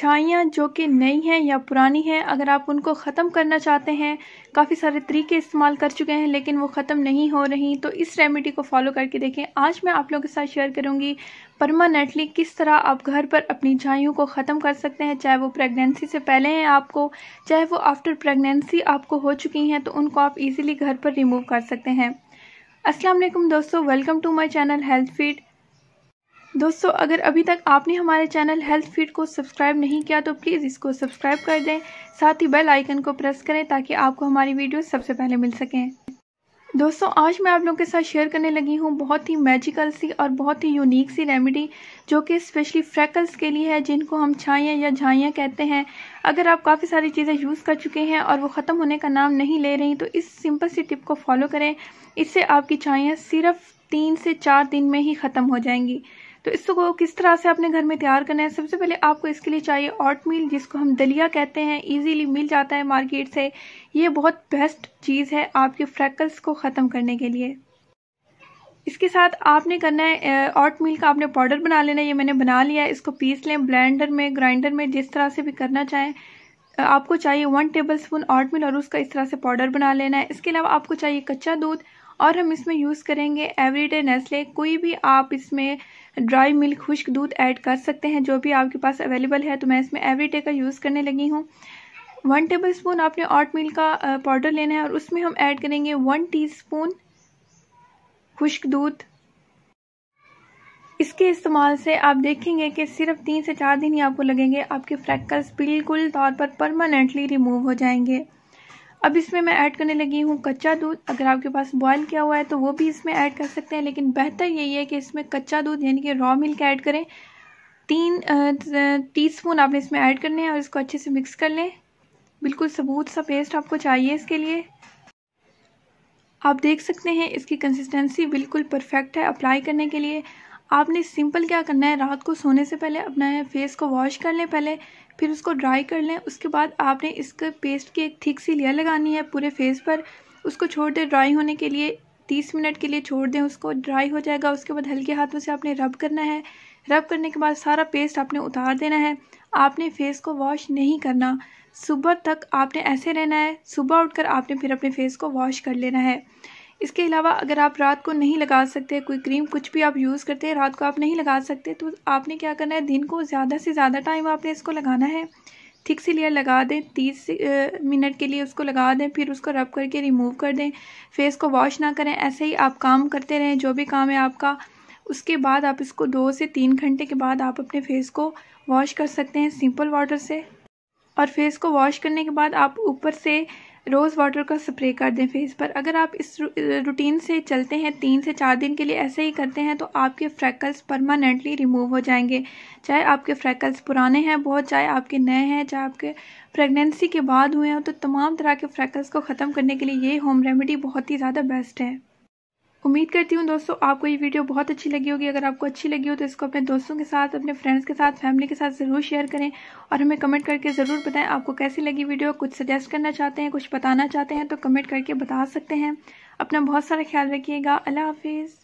इच्छाइयाँ जो कि नई हैं या पुरानी हैं अगर आप उनको ख़त्म करना चाहते हैं काफ़ी सारे तरीके इस्तेमाल कर चुके हैं लेकिन वो ख़त्म नहीं हो रही तो इस रेमेडी को फॉलो करके देखें आज मैं आप लोगों के साथ शेयर करूँगी परमानेंटली किस तरह आप घर पर अपनी छाइयों को ख़त्म कर सकते हैं चाहे वो प्रेगनेंसी से पहले हैं आपको चाहे वो आफ्टर प्रेगनेंसी आपको हो चुकी हैं तो उनको आप ईज़िली घर पर रिमूव कर सकते हैं असलम दोस्तों welcome to my channel health feed दोस्तों अगर अभी तक आपने हमारे चैनल हेल्थ फीड को सब्सक्राइब नहीं किया तो प्लीज़ इसको सब्सक्राइब कर दें साथ ही बेल आइकन को प्रेस करें ताकि आपको हमारी वीडियो सबसे पहले मिल सकें दोस्तों आज मैं आप लोगों के साथ शेयर करने लगी हूँ बहुत ही मैजिकल सी और बहुत ही यूनिक सी रेमेडी जो कि स्पेशली फ्रैकल्स के लिए है जिनको हम छाइयाँ या झाइयाँ कहते हैं अगर आप काफ़ी सारी चीज़ें यूज़ कर चुके हैं और वो ख़त्म होने का नाम नहीं ले रही तो इस सिंपल सी टिप को फॉलो करें इससे आपकी छाइयाँ सिर्फ तीन से चार दिन में ही ख़त्म हो जाएंगी तो इसको किस तरह से अपने घर में तैयार करना है सबसे पहले आपको इसके लिए चाहिए ऑट मील जिसको हम दलिया कहते हैं इजीली मिल जाता है मार्केट से ये बहुत बेस्ट चीज़ है आपके फ्रैकल्स को ख़त्म करने के लिए इसके साथ आपने करना है ऑट मील का आपने पाउडर बना लेना है ये मैंने बना लिया है इसको पीस लें ब्लैंडर में ग्राइंडर में जिस तरह से भी करना चाहें आपको चाहिए one tablespoon oatmeal और उसका इस तरह से पाउडर बना लेना है इसके अलावा आपको चाहिए कच्चा दूध और हम इसमें यूज़ करेंगे एवरीडे नेस्ले कोई भी आप इसमें ड्राई मिल्क खुश्क दूध ऐड कर सकते हैं जो भी आपके पास अवेलेबल है तो मैं इसमें एवरीडे का यूज़ करने लगी हूँ वन टेबल स्पून आपने ऑट मिल्क का पाउडर लेना है और उसमें हम ऐड करेंगे वन टी स्पून खुश्क दूध इसके इस्तेमाल से आप देखेंगे कि सिर्फ तीन से चार दिन ही आपको लगेंगे आपके फ्रैकल्स बिल्कुल तौर पर परमानेंटली रिमूव हो जाएंगे अब इसमें मैं ऐड करने लगी हूँ कच्चा दूध अगर आपके पास बॉयल किया हुआ है तो वो भी इसमें ऐड कर सकते हैं लेकिन बेहतर यही है कि इसमें कच्चा दूध यानी कि रॉ मिल्क ऐड करें तीन टीस्पून आपने इसमें ऐड करने हैं और इसको अच्छे से मिक्स कर लें बिल्कुल सबूत सा पेस्ट आपको चाहिए इसके लिए आप देख सकते हैं इसकी कंसिस्टेंसी बिल्कुल परफेक्ट है अप्लाई करने के लिए आपने सिंपल क्या करना है रात को सोने से पहले अपना फेस को वॉश कर लें पहले फिर उसको ड्राई कर लें उसके बाद आपने इसके पेस्ट की एक थिक सी लेयर लगानी है पूरे फेस पर उसको छोड़ दें ड्राई होने के लिए तीस मिनट के लिए छोड़ दें उसको ड्राई हो जाएगा उसके बाद हल्के हाथों से आपने रब करना है रब करने के बाद सारा पेस्ट आपने उतार देना है आपने फेस को वॉश नहीं करना सुबह तक आपने ऐसे रहना है सुबह उठकर आपने फिर अपने फेस को वॉश कर लेना है इसके अलावा अगर आप रात को नहीं लगा सकते कोई क्रीम कुछ भी आप यूज़ करते हैं रात को आप नहीं लगा सकते तो आपने क्या करना है दिन को ज़्यादा से ज़्यादा टाइम आपने इसको लगाना है थिक सी लेयर लगा दें तीस मिनट के लिए उसको लगा दें फिर उसको रब करके रिमूव कर दें फेस को वॉश ना करें ऐसे ही आप काम करते रहें जो भी काम है आपका उसके बाद आप इसको दो से तीन घंटे के बाद आप अपने फेस को वॉश कर सकते हैं सिंपल वाटर से और फेस को वॉश करने के बाद आप ऊपर से रोज़ वाटर का स्प्रे कर दें फेस पर अगर आप इस रूटीन से चलते हैं तीन से चार दिन के लिए ऐसे ही करते हैं तो आपके फ्रैकल्स परमानेंटली रिमूव हो जाएंगे चाहे आपके फ्रैकल्स पुराने हैं बहुत चाहे आपके नए हैं चाहे आपके प्रेगनेंसी के बाद हुए हैं तो तमाम तरह के फ्रैकल्स को ख़त्म करने के लिए ये होम रेमेडी बहुत ही ज़्यादा बेस्ट है उम्मीद करती हूँ दोस्तों आपको ये वीडियो बहुत अच्छी लगी होगी अगर आपको अच्छी लगी हो तो इसको अपने दोस्तों के साथ अपने फ्रेंड्स के साथ फैमिली के साथ ज़रूर शेयर करें और हमें कमेंट करके ज़रूर बताएं आपको कैसी लगी वीडियो कुछ सजेस्ट करना चाहते हैं कुछ बताना चाहते हैं तो कमेंट करके बता सकते हैं अपना बहुत सारा ख्याल रखिएगा अल्लाह हाफिज़